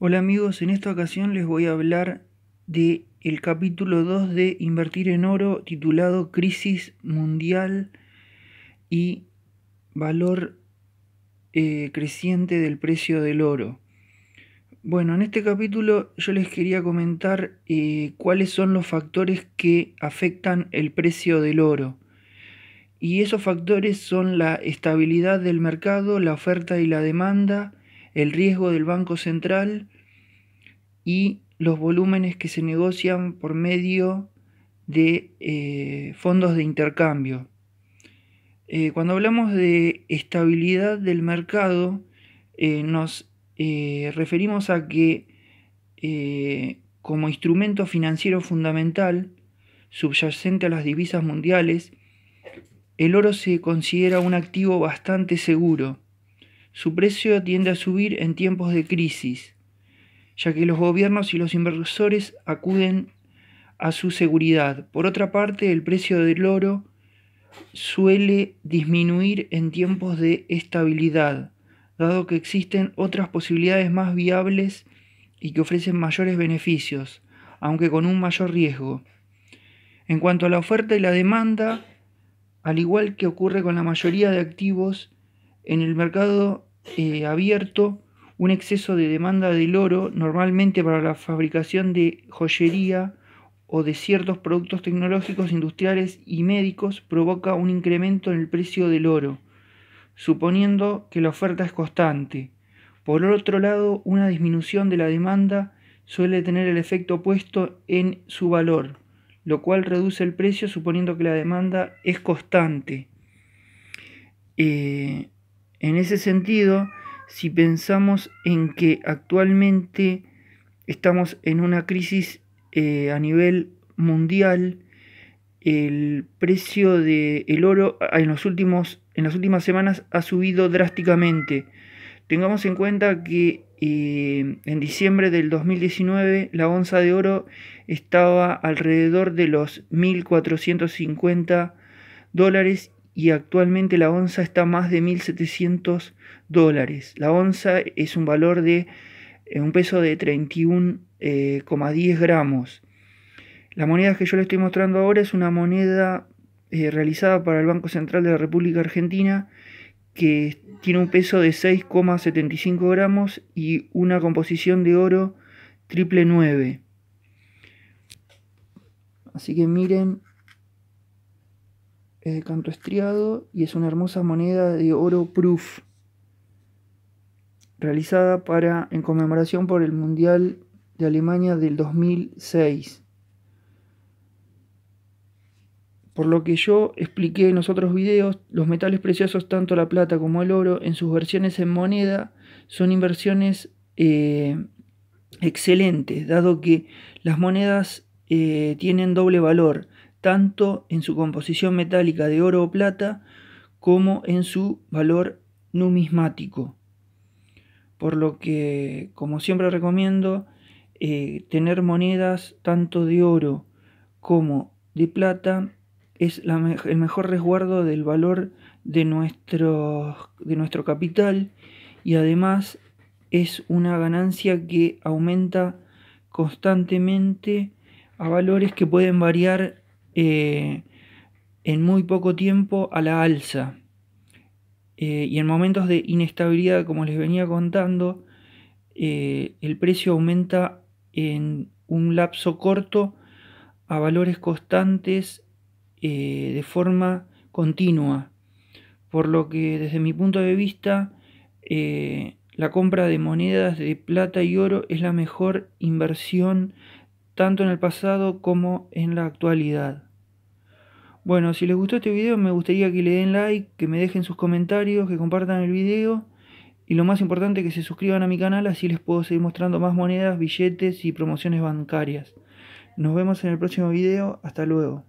Hola amigos, en esta ocasión les voy a hablar de el capítulo 2 de Invertir en Oro titulado Crisis Mundial y Valor eh, Creciente del Precio del Oro. Bueno, en este capítulo yo les quería comentar eh, cuáles son los factores que afectan el precio del oro. Y esos factores son la estabilidad del mercado, la oferta y la demanda, el riesgo del Banco Central y los volúmenes que se negocian por medio de eh, fondos de intercambio. Eh, cuando hablamos de estabilidad del mercado, eh, nos referimos a que como instrumento financiero fundamental, subyacente a las divisas mundiales, el oro se considera un activo bastante seguro su precio tiende a subir en tiempos de crisis, ya que los gobiernos y los inversores acuden a su seguridad. Por otra parte, el precio del oro suele disminuir en tiempos de estabilidad, dado que existen otras posibilidades más viables y que ofrecen mayores beneficios, aunque con un mayor riesgo. En cuanto a la oferta y la demanda, al igual que ocurre con la mayoría de activos, en el mercado eh, abierto un exceso de demanda del oro, normalmente para la fabricación de joyería o de ciertos productos tecnológicos, industriales y médicos, provoca un incremento en el precio del oro, suponiendo que la oferta es constante. Por otro lado, una disminución de la demanda suele tener el efecto opuesto en su valor, lo cual reduce el precio suponiendo que la demanda es constante. Eh, en ese sentido, si pensamos en que actualmente estamos en una crisis eh, a nivel mundial, el precio del oro ah, en, las últimas semanas ha subido drásticamente. Tengamos en cuenta que eh, en diciembre del 2019 la onza de oro estaba alrededor de los 1.450 dólares y actualmente la onza está a más de 1.700 dólares. La onza es un valor de eh, un peso de 31,10 eh, gramos. La moneda que yo le estoy mostrando ahora es una moneda eh, realizada para el Banco Central de la República Argentina que tiene un peso de 6,75 gramos y una composición de oro triple 9. Así que miren de eh, canto estriado y es una hermosa moneda de oro proof realizada para, en conmemoración por el Mundial de Alemania del 2006. Por lo que yo expliqué en los otros videos, los metales preciosos, tanto la plata como el oro, en sus versiones en moneda, son inversiones eh, excelentes, dado que las monedas eh, tienen doble valor tanto en su composición metálica de oro o plata como en su valor numismático. Por lo que, como siempre recomiendo, eh, tener monedas tanto de oro como de plata es el mejor resguardo del valor de nuestro, de nuestro capital y además es una ganancia que aumenta constantemente a valores que pueden variar eh, en muy poco tiempo a la alza. Eh, y en momentos de inestabilidad, como les venía contando, eh, el precio aumenta en un lapso corto a valores constantes de forma continua. Por lo que desde mi punto de vista, la compra de monedas de plata y oro es la mejor inversión tanto en el pasado como en la actualidad. Bueno, si les gustó este video me gustaría que le den like, que me dejen sus comentarios, que compartan el video y lo más importante que se suscriban a mi canal así les puedo seguir mostrando más monedas, billetes y promociones bancarias. Nos vemos en el próximo video, hasta luego.